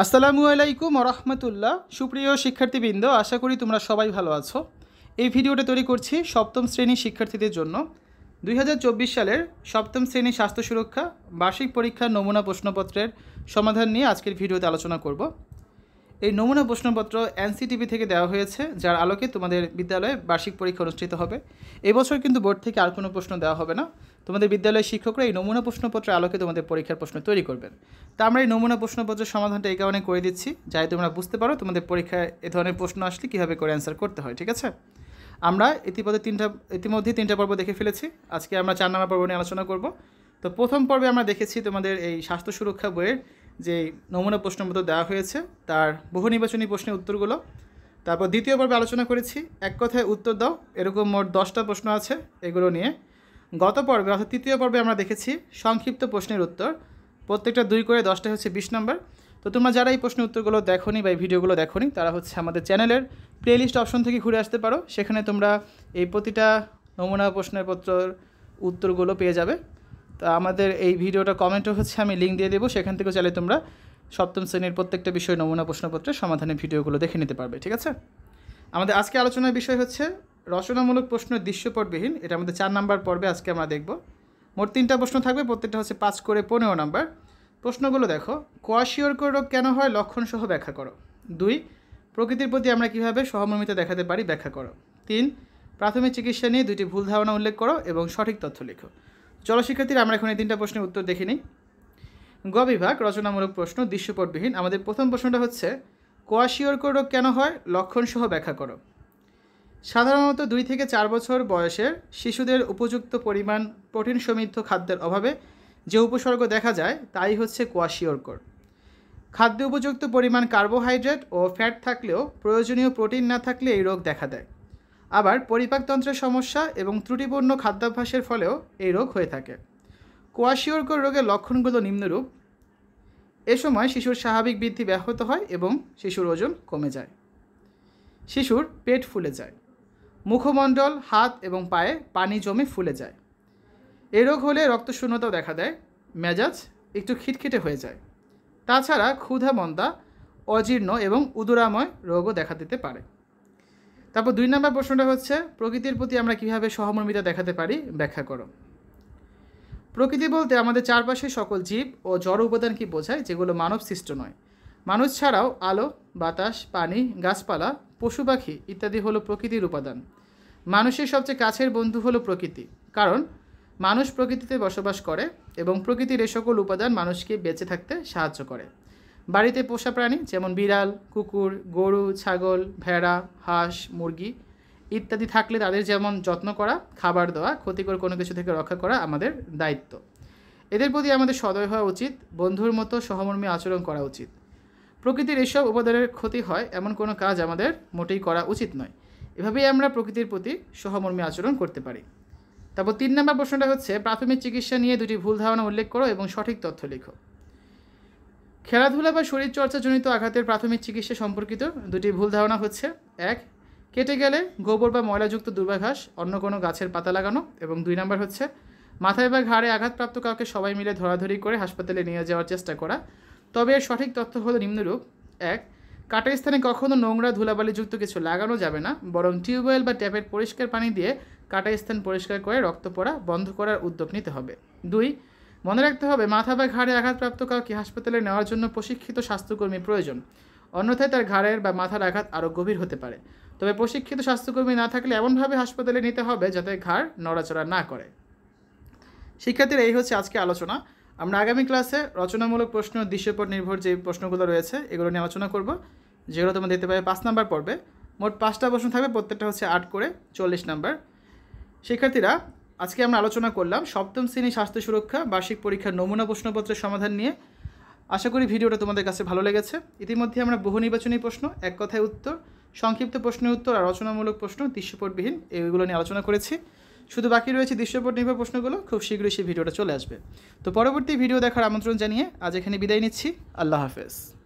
আসসালামু আলাইকুম রহমতুল্লাহ সুপ্রিয় শিক্ষার্থীবৃন্দ আশা করি তোমরা সবাই ভালো আছো এই ভিডিওটা তৈরি করছি সপ্তম শ্রেণী শিক্ষার্থীদের জন্য দুই সালের সপ্তম শ্রেণী স্বাস্থ্য সুরক্ষা বার্ষিক পরীক্ষার নমুনা প্রশ্নপত্রের সমাধান নিয়ে আজকের ভিডিওতে আলোচনা করব এই নমুনা প্রশ্নপত্র এনসিটিভি থেকে দেওয়া হয়েছে যার আলোকে তোমাদের বিদ্যালয়ে বার্ষিক পরীক্ষা অনুষ্ঠিত হবে এবছর কিন্তু বোর্ড থেকে আর কোনো প্রশ্ন দেওয়া হবে না তোমাদের বিদ্যালয়ের শিক্ষকরা এই নমুনা প্রশ্নপত্রের আলোকে তোমাদের পরীক্ষার প্রশ্ন তৈরি করবেন তা আমরা এই নমুনা প্রশ্নপত্রের সমাধানটা এই কারণে করে দিচ্ছি যাই তোমরা বুঝতে পারো তোমাদের পরীক্ষায় এ ধরনের প্রশ্ন আসলে কীভাবে করে অ্যান্সার করতে হয় ঠিক আছে আমরা ইতিপদে তিনটা ইতিমধ্যেই তিনটা পর্ব দেখে ফেলেছি আজকে আমরা চার নম্বর পর্ব নিয়ে আলোচনা করব তো প্রথম পর্বে আমরা দেখেছি তোমাদের এই স্বাস্থ্য সুরক্ষা বইয়ের যে নমুনা প্রশ্নপত্র দেওয়া হয়েছে তার বহু নির্বাচনী প্রশ্নের উত্তরগুলো তারপর দ্বিতীয় পর্বে আলোচনা করেছি এক কথায় উত্তর দাও এরকম মোট দশটা প্রশ্ন আছে এগুলো নিয়ে গত পর্বে অর্থাৎ তৃতীয় পর্বে আমরা দেখেছি সংক্ষিপ্ত প্রশ্নের উত্তর প্রত্যেকটা দুই করে দশটা হচ্ছে বিশ নম্বর তো তোমরা যারা এই প্রশ্নের উত্তরগুলো দেখোনি বা এই ভিডিওগুলো নি তারা হচ্ছে আমাদের চ্যানেলের প্লেলিস্ট অপশন থেকে ঘুরে আসতে পারো সেখানে তোমরা এই প্রতিটা নমুনা পত্রর উত্তরগুলো পেয়ে যাবে তো আমাদের এই ভিডিওটা কমেন্টও হচ্ছে আমি লিঙ্ক দিয়ে দেবো সেখান থেকে চাইলে তোমরা সপ্তম শ্রেণীর প্রত্যেকটা বিষয় নমুনা প্রশ্নপত্রের সমাধানের ভিডিওগুলো দেখে নিতে পারবে ঠিক আছে আমাদের আজকে আলোচনার বিষয় হচ্ছে রচনামূলক প্রশ্ন দৃশ্যপটবিহীন এটা আমাদের চার নাম্বার পর্বে আজকে আমরা দেখব মোট তিনটা প্রশ্ন থাকবে প্রত্যেকটা হচ্ছে পাঁচ করে পনেরো নাম্বার প্রশ্নগুলো দেখো কোয়াশিওরকর রোগ কেন হয় লক্ষণ সহ ব্যাখ্যা করো দুই প্রকৃতির প্রতি আমরা কীভাবে সহমর্মিতা দেখাতে পারি ব্যাখ্যা করো তিন প্রাথমিক চিকিৎসা নিয়ে দুটি ভুল ধারণা উল্লেখ করো এবং সঠিক তথ্য লেখো চলো শিক্ষার্থীরা আমরা এখন এই তিনটা প্রশ্নের উত্তর দেখে নিই গ বিভাগ রচনামূলক প্রশ্ন দৃশ্যপটবিহীন আমাদের প্রথম প্রশ্নটা হচ্ছে কোয়াশিওরকো রোগ কেন হয় লক্ষণ সহ ব্যাখ্যা করো সাধারণত দুই থেকে চার বছর বয়সের শিশুদের উপযুক্ত পরিমাণ প্রোটিন সমৃদ্ধ খাদ্যের অভাবে যে উপসর্গ দেখা যায় তাই হচ্ছে কোয়াশিওরকোর খাদ্যে উপযুক্ত পরিমাণ কার্বোহাইড্রেট ও ফ্যাট থাকলেও প্রয়োজনীয় প্রোটিন না থাকলে এই রোগ দেখা দেয় আবার পরিপাকতন্ত্রের সমস্যা এবং ত্রুটিপূর্ণ খাদ্যাভ্যাসের ফলেও এই রোগ হয়ে থাকে কোয়াশিওরকর রোগের লক্ষণগুলো নিম্নরূপ এ সময় শিশুর স্বাভাবিক বৃদ্ধি ব্যাহত হয় এবং শিশুর ওজন কমে যায় শিশুর পেট ফুলে যায় মুখমণ্ডল হাত এবং পায়ে পানি জমে ফুলে যায় এ রোগ হলে রক্তশূন্যতাও দেখা দেয় মেজাজ একটু খিটখিটে হয়ে যায় তাছাড়া ক্ষুধা মন্দা অজীর্ণ এবং উদুরাময় রোগও দেখা দিতে পারে তারপর দুই নম্বর প্রশ্নটা হচ্ছে প্রকৃতির প্রতি আমরা কিভাবে সহমর্মিতা দেখাতে পারি ব্যাখ্যা করো প্রকৃতি বলতে আমাদের চারপাশে সকল জীব ও জড় উপাদান কি বোঝায় যেগুলো মানব সৃষ্ট নয় মানুষ ছাড়াও আলো বাতাস পানি গাছপালা পশু পাখি ইত্যাদি হলো প্রকৃতির উপাদান মানুষের সবচেয়ে কাছের বন্ধু হলো প্রকৃতি কারণ মানুষ প্রকৃতিতে বসবাস করে এবং প্রকৃতির এ সকল উপাদান মানুষকে বেঁচে থাকতে সাহায্য করে বাড়িতে পোষা প্রাণী যেমন বিড়াল কুকুর গরু ছাগল ভেড়া হাঁস মুরগি ইত্যাদি থাকলে তাদের যেমন যত্ন করা খাবার দেওয়া ক্ষতিকর কোনো কিছু থেকে রক্ষা করা আমাদের দায়িত্ব এদের প্রতি আমাদের সদয় হওয়া উচিত বন্ধুর মতো সহমর্মী আচরণ করা উচিত প্রকৃতির এসব উপাদানের ক্ষতি হয় এমন কোনো কাজ আমাদের মোটেই করা উচিত নয় এভাবেই আমরা প্রকৃতির প্রতি সহমর্মী আচরণ করতে পারি তারপর তিন নম্বর প্রশ্নটা হচ্ছে প্রাথমিক চিকিৎসা নিয়ে দুটি ভুল ধারণা উল্লেখ করো এবং সঠিক তথ্য লেখো খেলাধুলা বা শরীরচর্চাজনিত আঘাতের প্রাথমিক চিকিৎসা সম্পর্কিত দুটি ভুল ধারণা হচ্ছে এক কেটে গেলে গোবর বা ময়লাযুক্ত দুর্বাঘাস অন্য কোনো গাছের পাতা লাগানো এবং দুই নম্বর হচ্ছে মাথায় বা ঘাড়ে আঘাতপ্রাপ্ত কাউকে সবাই মিলে ধরাধরি করে হাসপাতালে নিয়ে যাওয়ার চেষ্টা করা তবে এর সঠিক তথ্য হলো নিম্নরূপ এক কাটার স্থানে কখনও নোংরা ধুলাবালিযুক্ত কিছু লাগানো যাবে না বরং টিউবওয়েল বা ট্যাপের পরিষ্কার পানি দিয়ে কাটা স্থান পরিষ্কার করে রক্ত পড়া বন্ধ করার উদ্যোগ নিতে হবে দুই মনে রাখতে হবে মাথা বা ঘাড়ে আঘাতপ্রাপ্ত কাউকে হাসপাতালে নেওয়ার জন্য প্রশিক্ষিত স্বাস্থ্যকর্মী প্রয়োজন অন্যথায় তার ঘাড়ের বা মাথার আঘাত আরও গভীর হতে পারে তবে প্রশিক্ষিত স্বাস্থ্যকর্মী না থাকলে এমনভাবে হাসপাতালে নিতে হবে যাতে ঘাড় নড়াচড়া না করে শিক্ষার্থীরা এই হচ্ছে আজকে আলোচনা আমরা আগামী ক্লাসে রচনামূলক প্রশ্ন দৃশ্যপট নির্ভর যে প্রশ্নগুলো রয়েছে এগুলো নিয়ে আলোচনা করব যেগুলো তোমরা দিতে পারবে পাঁচ নাম্বার পড়বে মোট পাঁচটা প্রশ্ন থাকবে প্রত্যেকটা হচ্ছে আট করে চল্লিশ নাম্বার শিক্ষার্থীরা আজকে আমরা আলোচনা করলাম সপ্তম শ্রেণী স্বাস্থ্য সুরক্ষা বার্ষিক পরীক্ষার নমুনা প্রশ্নপত্রের সমাধান নিয়ে আশা করি ভিডিওটা তোমাদের কাছে ভালো লেগেছে ইতিমধ্যে আমরা বহু নির্বাচনী প্রশ্ন এক কথায় উত্তর সংক্ষিপ্ত প্রশ্নের উত্তর আর রচনামূলক প্রশ্ন দৃশ্যপটবিহীন এইগুলো নিয়ে আলোচনা করেছি শুধু বাকি রয়েছে দৃশ্যপট নির্ভর প্রশ্নগুলো খুব শীঘ্রই সেই ভিডিওটা চলে আসবে তো পরবর্তী ভিডিও দেখার আমন্ত্রণ জানিয়ে আজ এখানে বিদায় নিচ্ছি আল্লাহ হাফেজ